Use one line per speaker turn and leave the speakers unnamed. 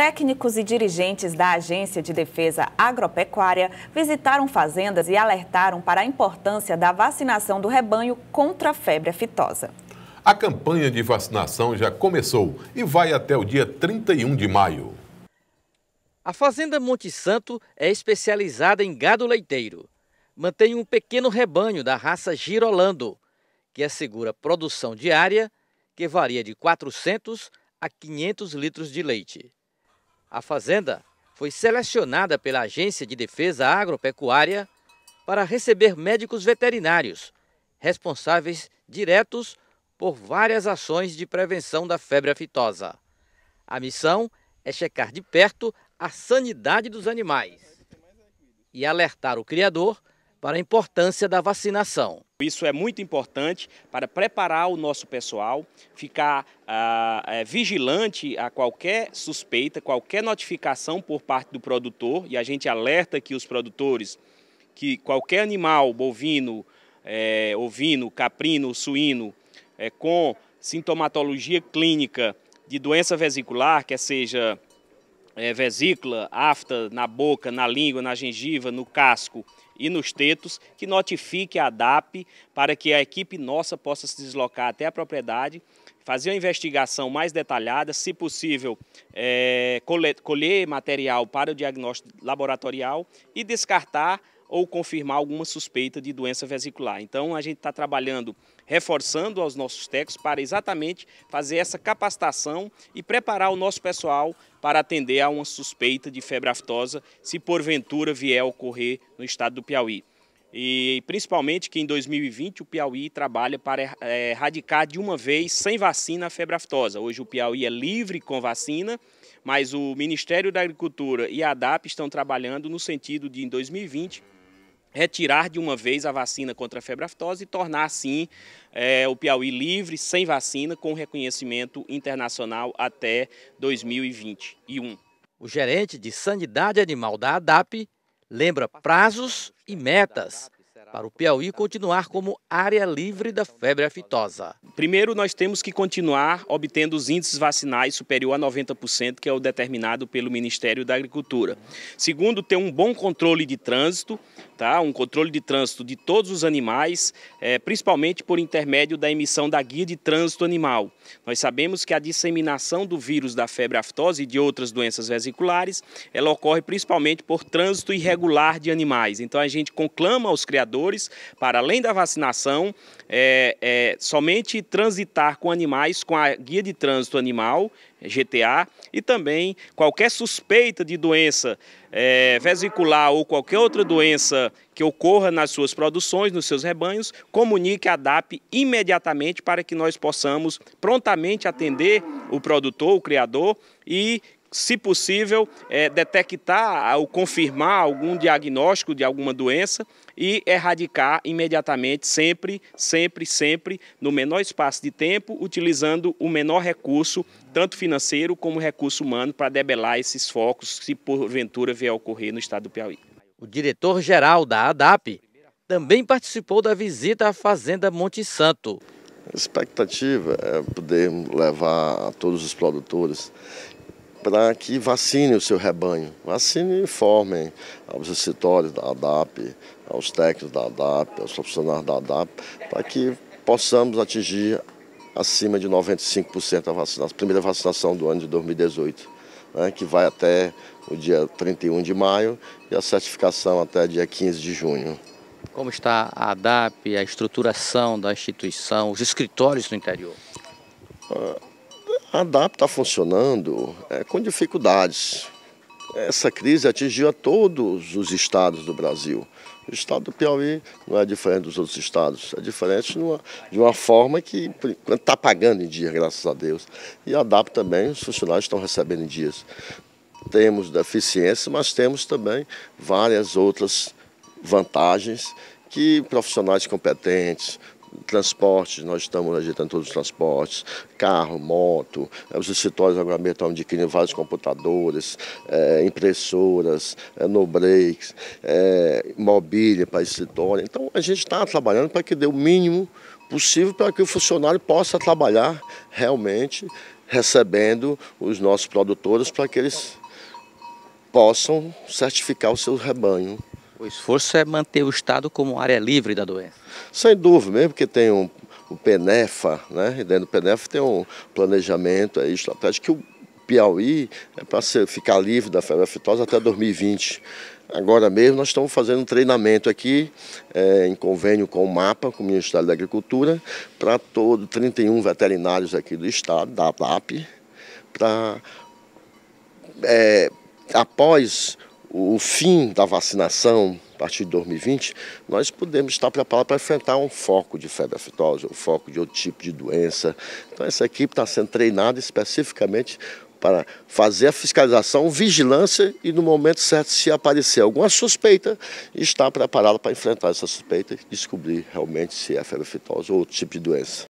Técnicos e dirigentes da Agência de Defesa Agropecuária visitaram fazendas e alertaram para a importância da vacinação do rebanho contra a febre aftosa.
A campanha de vacinação já começou e vai até o dia 31 de maio.
A Fazenda Monte Santo é especializada em gado leiteiro. Mantém um pequeno rebanho da raça Girolando, que assegura produção diária que varia de 400 a 500 litros de leite. A fazenda foi selecionada pela Agência de Defesa Agropecuária para receber médicos veterinários, responsáveis diretos por várias ações de prevenção da febre aftosa. A missão é checar de perto a sanidade dos animais e alertar o
criador para a importância da vacinação. Isso é muito importante para preparar o nosso pessoal, ficar ah, é, vigilante a qualquer suspeita, qualquer notificação por parte do produtor, e a gente alerta que os produtores que qualquer animal bovino, é, ovino, caprino, suíno, é, com sintomatologia clínica de doença vesicular, quer seja é, vesícula, afta na boca, na língua, na gengiva, no casco e nos tetos, que notifique a DAP para que a equipe nossa possa se deslocar até a propriedade, fazer uma investigação mais detalhada, se possível, é, colher material para o diagnóstico laboratorial e descartar ou confirmar alguma suspeita de doença vesicular. Então, a gente está trabalhando, reforçando aos nossos técnicos para exatamente fazer essa capacitação e preparar o nosso pessoal para atender a uma suspeita de febre aftosa, se porventura vier a ocorrer no estado do Piauí. E principalmente que em 2020 o Piauí trabalha para eh, erradicar de uma vez sem vacina a febre aftosa. Hoje o Piauí é livre com vacina, mas o Ministério da Agricultura e a ADAP estão trabalhando no sentido de em 2020 retirar de uma vez a vacina contra a febre aftosa e tornar assim é, o Piauí livre, sem vacina, com reconhecimento internacional até 2021. O gerente de Sanidade Animal da ADAP lembra prazos e metas para o Piauí continuar como área livre da febre aftosa. Primeiro, nós temos que continuar obtendo os índices vacinais superior a 90%, que é o determinado pelo Ministério da Agricultura. Segundo, ter um bom controle de trânsito, tá? um controle de trânsito de todos os animais, é, principalmente por intermédio da emissão da guia de trânsito animal. Nós sabemos que a disseminação do vírus da febre aftosa e de outras doenças vesiculares, ela ocorre principalmente por trânsito irregular de animais. Então a gente conclama aos criadores para, além da vacinação, é, é, somente transitar com animais com a guia de trânsito animal, GTA, e também qualquer suspeita de doença é, vesicular ou qualquer outra doença que ocorra nas suas produções, nos seus rebanhos, comunique a DAP imediatamente para que nós possamos prontamente atender o produtor, o criador e se possível, é, detectar ou confirmar algum diagnóstico de alguma doença e erradicar imediatamente, sempre, sempre, sempre, no menor espaço de tempo, utilizando o menor recurso, tanto financeiro como recurso humano, para debelar esses focos se porventura vier a ocorrer no estado do Piauí. O diretor-geral da
ADAP também participou da visita à Fazenda Monte Santo.
A expectativa é poder levar a todos os produtores para que vacine o seu rebanho. Vacine e informem aos escritórios da ADAP, aos técnicos da ADAP, aos profissionais da ADAP, para que possamos atingir acima de 95% a, vacinação, primeira vacinação do ano de 2018, né, que vai até o dia 31 de maio e a certificação até dia 15 de junho.
Como está a ADAP, a estruturação da instituição, os escritórios no interior?
Uh, a DAP está funcionando é, com dificuldades. Essa crise atingiu a todos os estados do Brasil. O estado do Piauí não é diferente dos outros estados, é diferente numa, de uma forma que está pagando em dia, graças a Deus. E a DAP também, os funcionários estão recebendo em dias. Temos deficiência, mas temos também várias outras vantagens que profissionais competentes, transportes, nós estamos ajeitando todos os transportes, carro, moto, eh, os escritórios agora mesmo estão adquirindo vários computadores, é, impressoras, é, no-breaks, é, mobília para escritório. Então a gente está trabalhando para que dê o mínimo possível para que o funcionário possa trabalhar realmente recebendo os nossos produtores para que eles possam certificar o seu rebanho. O esforço é manter o Estado como área livre da doença. Sem dúvida, mesmo que tenha um, um PENEFA, né? e dentro do PENEFA tem um planejamento aí, estratégico que o Piauí é para ficar livre da febre aftosa até 2020. Agora mesmo nós estamos fazendo um treinamento aqui, é, em convênio com o MAPA, com o Ministério da Agricultura, para todo 31 veterinários aqui do estado, da APAP, para é, após o fim da vacinação a partir de 2020, nós podemos estar preparados para enfrentar um foco de febre aftosa, um foco de outro tipo de doença. Então essa equipe está sendo treinada especificamente para fazer a fiscalização, vigilância e no momento certo, se aparecer alguma suspeita, estar preparado para enfrentar essa suspeita e descobrir realmente se é febre aftosa ou outro tipo de doença.